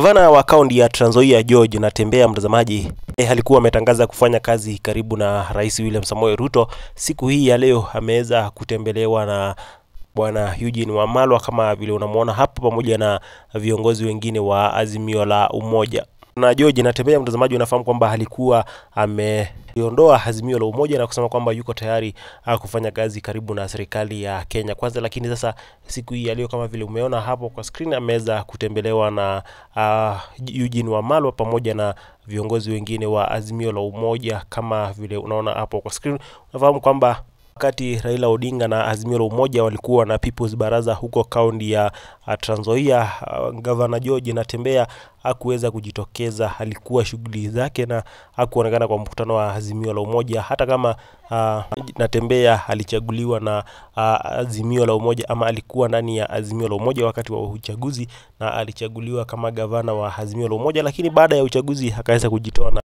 Gavana wa kaunti ya Trans Nzoia George Natembeya, mtazamaji, e, alikuwa ametangaza kufanya kazi karibu na Rais William Samoei Ruto. Siku hii ya leo ameweza kutembelewa na Bwana Eugene Wamalwa kama vile unamwona hapo, pamoja na viongozi wengine wa Azimio la Umoja na George Natembeya, mtazamaji, unafahamu kwamba alikuwa ameiondoa azimio la umoja na kusema kwamba yuko tayari ah, kufanya kazi karibu na serikali ya Kenya Kwanza, lakini sasa siku hii aliyo kama vile umeona hapo kwa screen ameweza kutembelewa na uh, Eugene Wamalwa pamoja na viongozi wengine wa azimio la umoja kama vile unaona hapo kwa screen. Unafahamu kwamba Wakati Raila Odinga na Azimio la Umoja walikuwa na People's Baraza huko kaunti ya uh, Trans Nzoia, uh, gavana George Natembeya hakuweza kujitokeza, alikuwa shughuli zake na hakuonekana kwa mkutano wa Azimio la Umoja, hata kama uh, Natembeya alichaguliwa na uh, Azimio la Umoja ama alikuwa ndani ya Azimio la Umoja wakati wa uchaguzi na alichaguliwa kama gavana wa Azimio la Umoja, lakini baada ya uchaguzi akaweza kujitoa na